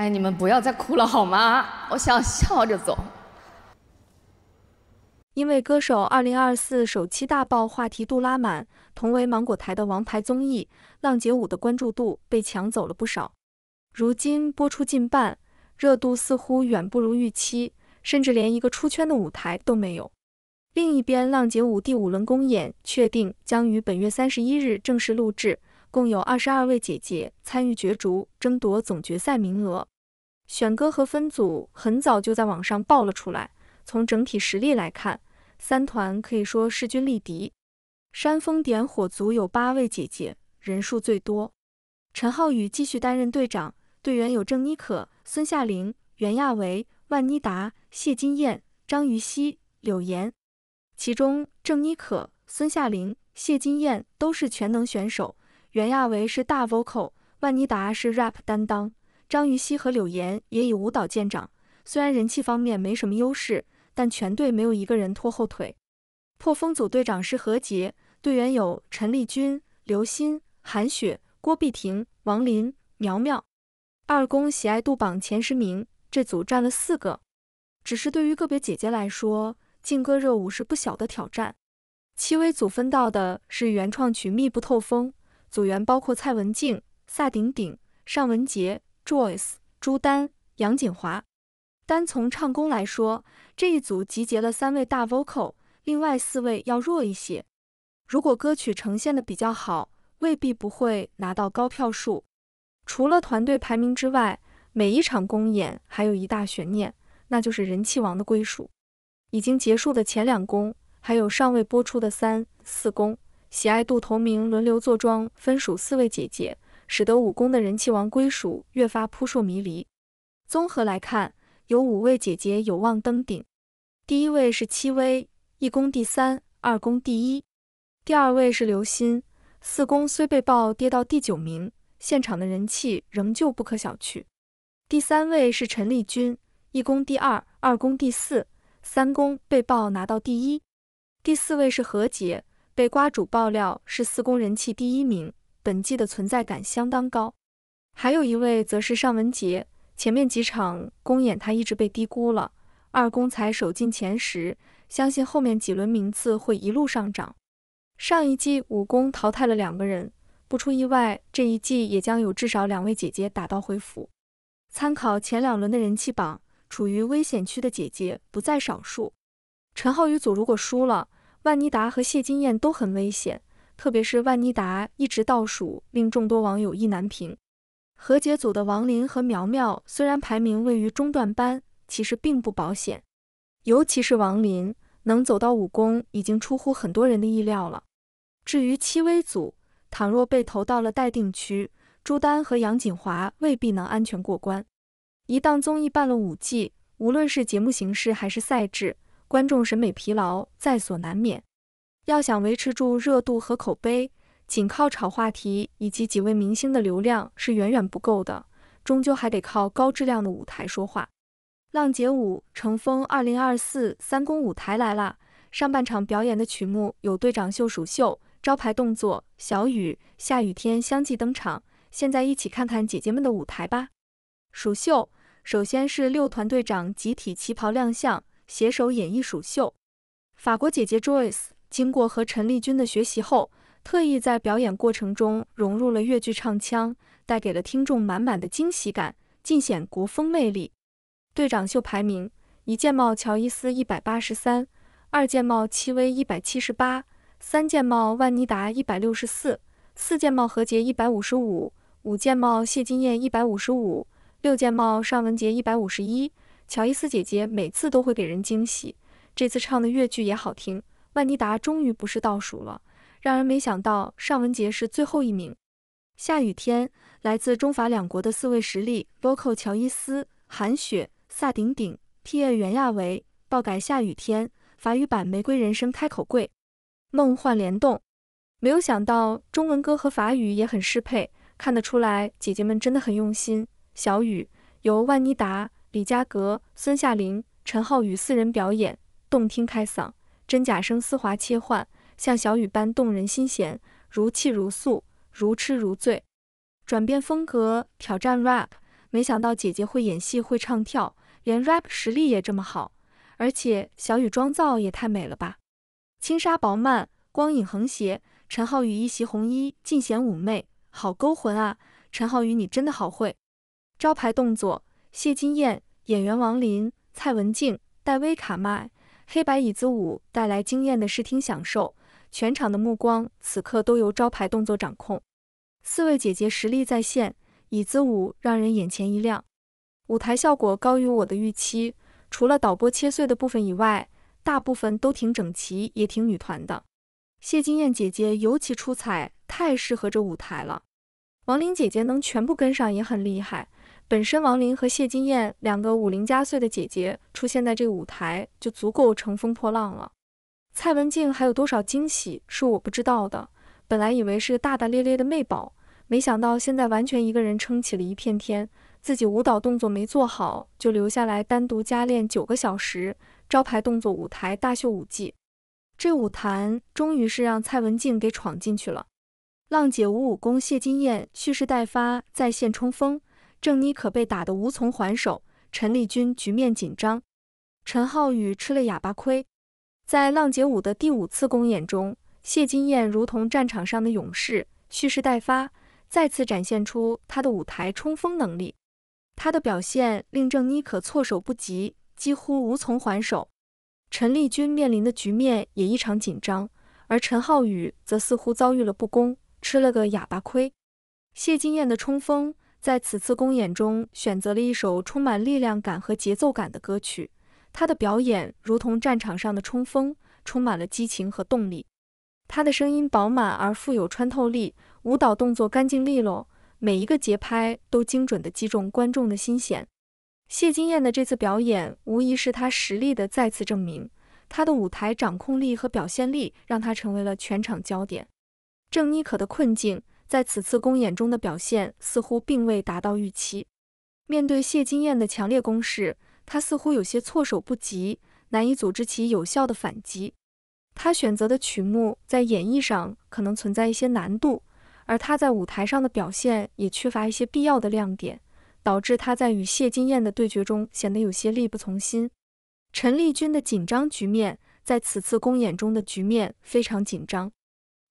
哎，你们不要再哭了好吗？我想笑着走。因为《歌手》二零二四首期大爆，话题度拉满。同为芒果台的王牌综艺《浪姐五》的关注度被抢走了不少。如今播出近半，热度似乎远不如预期，甚至连一个出圈的舞台都没有。另一边，《浪姐五》第五轮公演确定将于本月三十一日正式录制，共有二十二位姐姐参与角逐，争夺总决赛名额。选歌和分组很早就在网上爆了出来。从整体实力来看，三团可以说势均力敌。山峰点火族有八位姐姐，人数最多。陈浩宇继续担任队长，队员有郑妮可、孙夏玲、袁娅维、万妮达、谢金燕、张予曦、柳岩。其中，郑妮可、孙夏玲、谢金燕都是全能选手，袁娅维是大 vocal，万妮达是 rap 担当。张予曦和柳岩也以舞蹈见长，虽然人气方面没什么优势，但全队没有一个人拖后腿。破风组队长是何洁，队员有陈丽君、刘鑫、韩雪、郭碧婷、王琳、苗苗。二公喜爱度榜前十名，这组占了四个。只是对于个别姐姐来说，劲歌热舞是不小的挑战。戚薇组分到的是原创曲《密不透风》，组员包括蔡文静、萨顶顶、尚雯婕。Joyce、朱丹、杨锦华，单从唱功来说，这一组集结了三位大 vocal，另外四位要弱一些。如果歌曲呈现的比较好，未必不会拿到高票数。除了团队排名之外，每一场公演还有一大悬念，那就是人气王的归属。已经结束的前两公，还有尚未播出的三四公，喜爱度同名轮流坐庄，分属四位姐姐。使得五功的人气王归属越发扑朔迷离。综合来看，有五位姐姐有望登顶。第一位是戚薇，一宫第三，二宫第一；第二位是刘心，四宫虽被爆跌到第九名，现场的人气仍旧不可小觑；第三位是陈立军，一宫第二，二宫第四，三宫被爆拿到第一；第四位是何洁，被瓜主爆料是四宫人气第一名。本季的存在感相当高，还有一位则是尚雯婕。前面几场公演，她一直被低估了。二公才首进前十，相信后面几轮名次会一路上涨。上一季五公淘汰了两个人，不出意外，这一季也将有至少两位姐姐打道回府。参考前两轮的人气榜，处于危险区的姐姐不在少数。陈浩宇组如果输了，万妮达和谢金燕都很危险。特别是万妮达一直倒数，令众多网友意难平。何洁组的王林和苗苗虽然排名位于中段班，其实并不保险。尤其是王林能走到五公，已经出乎很多人的意料了。至于戚薇组，倘若被投到了待定区，朱丹和杨锦华未必能安全过关。一档综艺办了五季，无论是节目形式还是赛制，观众审美疲劳在所难免。要想维持住热度和口碑，仅靠炒话题以及几位明星的流量是远远不够的，终究还得靠高质量的舞台说话。浪姐五乘风二零二四三公舞台来啦！上半场表演的曲目有队长秀、蜀绣、招牌动作、小雨、下雨天相继登场。现在一起看看姐姐们的舞台吧。蜀绣，首先是六团队长集体旗袍亮相，携手演绎蜀绣。法国姐姐 Joyce。经过和陈丽君的学习后，特意在表演过程中融入了越剧唱腔，带给了听众满满的惊喜感，尽显国风魅力。队长秀排名：一件帽乔伊斯一百八十三，二件帽戚薇一百七十八，三件帽万妮达一百六十四，四建帽何洁一百五十五，五建帽谢金燕一百五十五，六件帽尚雯婕一百五十一。乔伊斯姐姐每次都会给人惊喜，这次唱的越剧也好听。万妮达终于不是倒数了，让人没想到尚雯婕是最后一名。下雨天，来自中法两国的四位实力 l o c a l 乔伊斯、韩雪、萨顶顶、T.A. 袁娅维，爆改下雨天法语版《玫瑰人生》，开口跪，梦幻联动。没有想到中文歌和法语也很适配，看得出来姐姐们真的很用心。小雨由万妮达、李佳格、孙夏玲、陈浩宇四人表演，动听开嗓。真假声丝滑切换，像小雨般动人心弦，如泣如诉，如痴如醉。转变风格挑战 rap，没想到姐姐会演戏会唱跳，连 rap 实力也这么好。而且小雨妆造也太美了吧！轻纱薄幔，光影横斜，陈浩宇一袭红衣尽显妩媚，好勾魂啊！陈浩宇你真的好会。招牌动作：谢金燕、演员王林、蔡文静、戴维卡麦黑白椅子舞带来惊艳的视听享受，全场的目光此刻都由招牌动作掌控。四位姐姐实力在线，椅子舞让人眼前一亮。舞台效果高于我的预期，除了导播切碎的部分以外，大部分都挺整齐，也挺女团的。谢金燕姐姐尤其出彩，太适合这舞台了。王琳姐姐能全部跟上也很厉害。本身王琳和谢金燕两个武林家岁的姐姐出现在这个舞台就足够乘风破浪了。蔡文静还有多少惊喜是我不知道的。本来以为是大大咧咧的妹宝，没想到现在完全一个人撑起了一片天。自己舞蹈动作没做好，就留下来单独加练九个小时。招牌动作舞台大秀舞技，这舞台终于是让蔡文静给闯进去了。浪姐五武功，谢金燕蓄势待发，在线冲锋。郑妮可被打得无从还手，陈立军局面紧张，陈浩宇吃了哑巴亏。在浪姐五的第五次公演中，谢金燕如同战场上的勇士，蓄势待发，再次展现出她的舞台冲锋能力。她的表现令郑妮可措手不及，几乎无从还手。陈立军面临的局面也异常紧张，而陈浩宇则似乎遭遇了不公，吃了个哑巴亏。谢金燕的冲锋。在此次公演中，选择了一首充满力量感和节奏感的歌曲。他的表演如同战场上的冲锋，充满了激情和动力。他的声音饱满而富有穿透力，舞蹈动作干净利落，每一个节拍都精准地击中观众的心弦。谢金燕的这次表演无疑是她实力的再次证明。她的舞台掌控力和表现力让她成为了全场焦点。郑妮可的困境。在此次公演中的表现似乎并未达到预期。面对谢金燕的强烈攻势，他似乎有些措手不及，难以组织起有效的反击。他选择的曲目在演绎上可能存在一些难度，而他在舞台上的表现也缺乏一些必要的亮点，导致他在与谢金燕的对决中显得有些力不从心。陈丽君的紧张局面在此次公演中的局面非常紧张，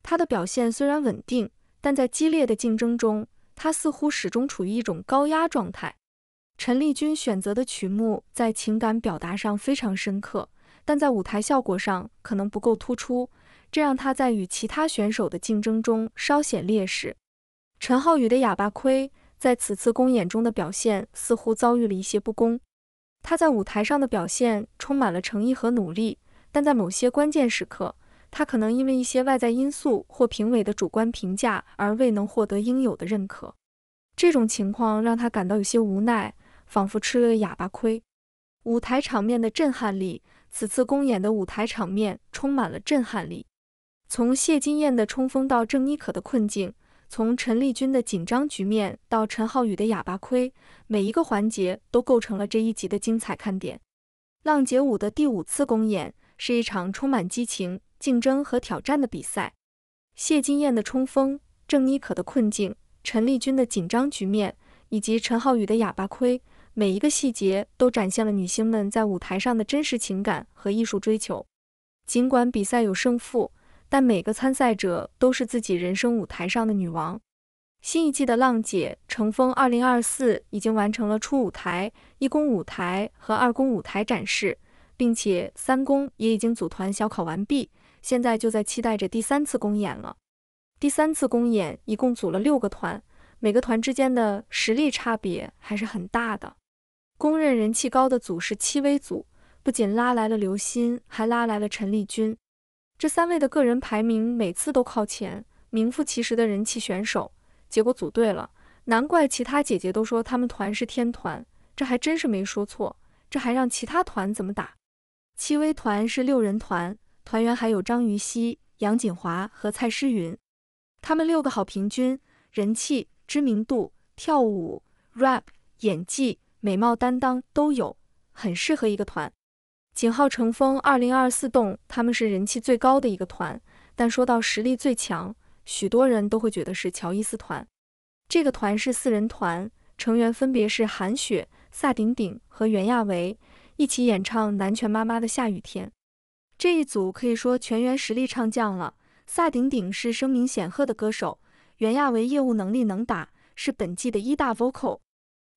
他的表现虽然稳定。但在激烈的竞争中，他似乎始终处于一种高压状态。陈丽君选择的曲目在情感表达上非常深刻，但在舞台效果上可能不够突出，这让他在与其他选手的竞争中稍显劣势。陈浩宇的哑巴亏在此次公演中的表现似乎遭遇了一些不公。他在舞台上的表现充满了诚意和努力，但在某些关键时刻。他可能因为一些外在因素或评委的主观评价而未能获得应有的认可，这种情况让他感到有些无奈，仿佛吃了哑巴亏。舞台场面的震撼力，此次公演的舞台场面充满了震撼力。从谢金燕的冲锋到郑妮可的困境，从陈丽君的紧张局面到陈浩宇的哑巴亏，每一个环节都构成了这一集的精彩看点。浪姐舞的第五次公演是一场充满激情。竞争和挑战的比赛，谢金燕的冲锋，郑妮可的困境，陈丽君的紧张局面，以及陈浩宇的哑巴亏，每一个细节都展现了女星们在舞台上的真实情感和艺术追求。尽管比赛有胜负，但每个参赛者都是自己人生舞台上的女王。新一季的《浪姐乘风二零二四》已经完成了初舞台、一公舞台和二公舞台展示，并且三公也已经组团小考完毕。现在就在期待着第三次公演了。第三次公演一共组了六个团，每个团之间的实力差别还是很大的。公认人气高的组是七薇组，不仅拉来了刘鑫，还拉来了陈立军。这三位的个人排名每次都靠前，名副其实的人气选手。结果组队了，难怪其他姐姐都说他们团是天团，这还真是没说错。这还让其他团怎么打？七薇团是六人团。团员还有张予曦、杨锦华和蔡诗芸，他们六个好平均，人气、知名度、跳舞、rap、演技、美貌担当都有，很适合一个团。井号乘风二零二四栋，他们是人气最高的一个团，但说到实力最强，许多人都会觉得是乔伊斯团。这个团是四人团，成员分别是韩雪、萨顶顶和袁娅维，一起演唱南拳妈妈的《下雨天》。这一组可以说全员实力唱将了。萨顶顶是声名显赫的歌手，袁娅维业务能力能打，是本季的一大 vocal。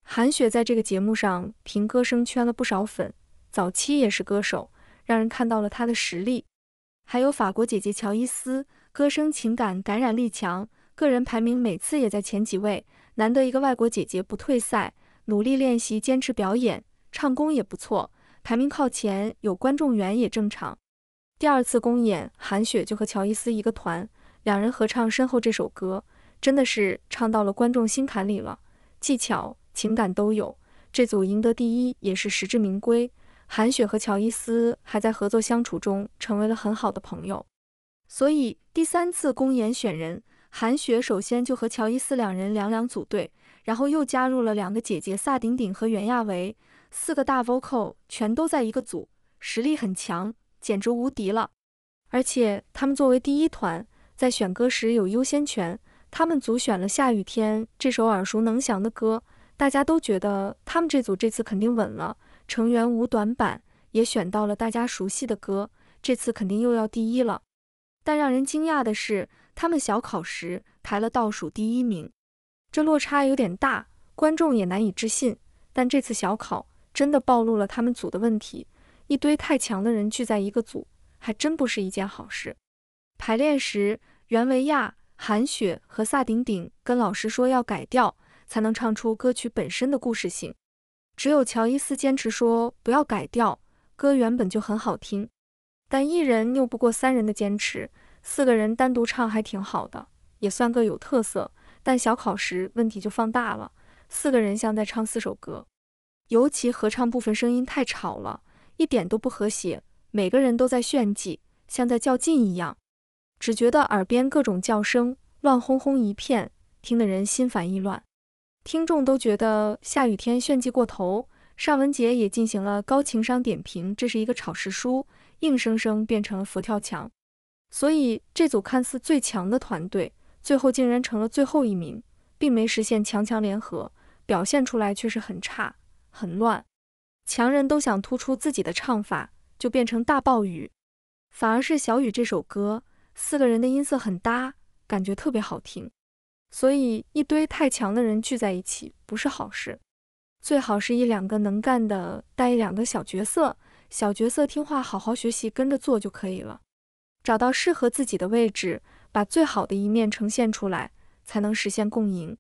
韩雪在这个节目上凭歌声圈了不少粉，早期也是歌手，让人看到了她的实力。还有法国姐姐乔伊斯，歌声情感感染力强，个人排名每次也在前几位。难得一个外国姐姐不退赛，努力练习，坚持表演，唱功也不错，排名靠前，有观众缘也正常。第二次公演，韩雪就和乔伊斯一个团，两人合唱《身后》这首歌，真的是唱到了观众心坎里了，技巧、情感都有。这组赢得第一也是实至名归。韩雪和乔伊斯还在合作相处中成为了很好的朋友。所以第三次公演选人，韩雪首先就和乔伊斯两人两两组队，然后又加入了两个姐姐萨顶顶和袁娅维，四个大 vocal 全都在一个组，实力很强。简直无敌了！而且他们作为第一团，在选歌时有优先权。他们组选了《下雨天》这首耳熟能详的歌，大家都觉得他们这组这次肯定稳了，成员无短板，也选到了大家熟悉的歌，这次肯定又要第一了。但让人惊讶的是，他们小考时排了倒数第一名，这落差有点大，观众也难以置信。但这次小考真的暴露了他们组的问题。一堆太强的人聚在一个组，还真不是一件好事。排练时，袁维亚、韩雪和萨顶顶跟老师说要改调，才能唱出歌曲本身的故事性。只有乔伊斯坚持说不要改调，歌原本就很好听。但一人拗不过三人的坚持，四个人单独唱还挺好的，也算各有特色。但小考时问题就放大了，四个人像在唱四首歌，尤其合唱部分声音太吵了。一点都不和谐，每个人都在炫技，像在较劲一样，只觉得耳边各种叫声乱哄哄一片，听得人心烦意乱。听众都觉得下雨天炫技过头，尚雯婕也进行了高情商点评，这是一个炒食书，硬生生变成了佛跳墙。所以这组看似最强的团队，最后竟然成了最后一名，并没实现强强联合，表现出来却是很差，很乱。强人都想突出自己的唱法，就变成大暴雨；反而是小雨这首歌，四个人的音色很搭，感觉特别好听。所以一堆太强的人聚在一起不是好事，最好是一两个能干的带一两个小角色，小角色听话、好好学习、跟着做就可以了。找到适合自己的位置，把最好的一面呈现出来，才能实现共赢。